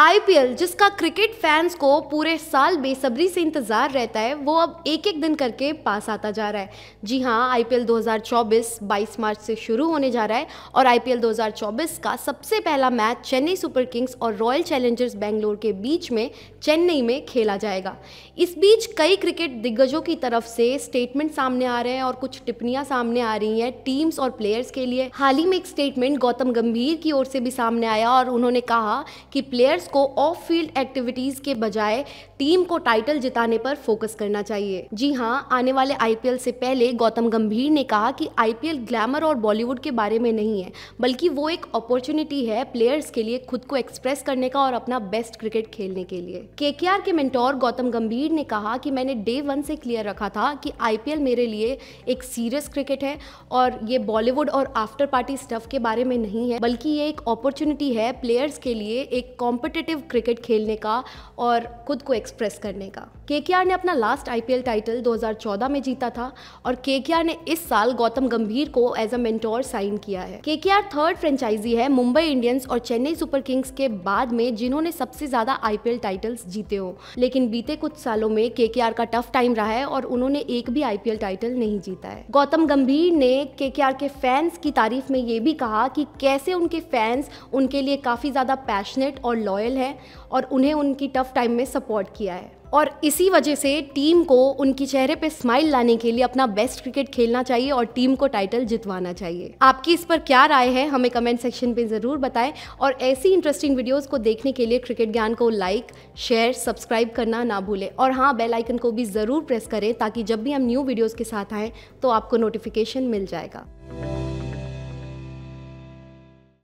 IPL जिसका cricket fans को पूरे साल बेसब्री से इंतज़ार रहता है वो अब एक एक दिन करके पास आता जा रहा है जी हाँ आईपीएल 2024 22 मार्च से शुरू होने जा रहा है और आईपीएल 2024 का सबसे पहला मैच चेन्नई सुपर किंग्स और रॉयल चैलेंजर्स बेंगलोर के बीच में चेन्नई में खेला जाएगा इस बीच कई क्रिकेट दिग्गजों की तरफ से स्टेटमेंट सामने आ रहे हैं और कुछ टिप्पणियाँ सामने आ रही हैं टीम्स और प्लेयर्स के लिए हाल ही में एक स्टेटमेंट गौतम गंभीर की ओर से भी सामने आया और उन्होंने कहा कि प्लेयर्स को ऑफ फील्ड एक्टिविटीज के बजाय टीम को टाइटल जिताने पर फोकस करना चाहिए जी हाँ आने वाले आईपीएल से पहले गौतम गंभीर ने कहा कि आईपीएल ग्लैमर और बॉलीवुड के बारे में नहीं है बल्कि वो एक अपॉर्चुनिटी है प्लेयर्स के लिए खुद को एक्सप्रेस करने का और अपना बेस्ट क्रिकेट खेलने के लिए के के मेंटोर गौतम गंभीर ने कहा कि मैंने डे वन से क्लियर रखा था कि आईपीएल मेरे लिए एक सीरियस क्रिकेट है और ये बॉलीवुड और आफ्टर पार्टी स्टफ के बारे में नहीं है बल्कि ये एक अपॉर्चुनिटी है प्लेयर्स के लिए एक कॉम्पिटेंट कॉम्पिटिटिव क्रिकेट खेलने का और खुद को एक्सप्रेस करने का के ने अपना लास्ट आई टाइटल 2014 में जीता था और के ने इस साल गौतम गंभीर को एज अ मेंटोर साइन किया है के थर्ड फ्रेंचाइजी है मुंबई इंडियंस और चेन्नई सुपर किंग्स के बाद में जिन्होंने सबसे ज्यादा आईपीएल टाइटल्स जीते हो लेकिन बीते कुछ सालों में के का टफ टाइम रहा है और उन्होंने एक भी आईपीएल टाइटल नहीं जीता है गौतम गंभीर ने के के फैंस की तारीफ में ये भी कहा कि कैसे उनके फैंस उनके लिए काफी ज्यादा पैशनेट और लॉयल लॉयल है और उन्हें उनकी टफ टाइम में सपोर्ट किया है और इसी वजह से टीम को उनकी चेहरे पे स्माइल लाने के लिए अपना बेस्ट क्रिकेट खेलना चाहिए और टीम को टाइटल जितवाना चाहिए आपकी इस पर क्या राय है हमें कमेंट सेक्शन पे ज़रूर बताएं और ऐसी इंटरेस्टिंग वीडियोस को देखने के लिए क्रिकेट ज्ञान को लाइक शेयर सब्सक्राइब करना ना भूलें और हाँ बेलाइकन को भी ज़रूर प्रेस करें ताकि जब भी हम न्यू वीडियोज़ के साथ आएँ तो आपको नोटिफिकेशन मिल जाएगा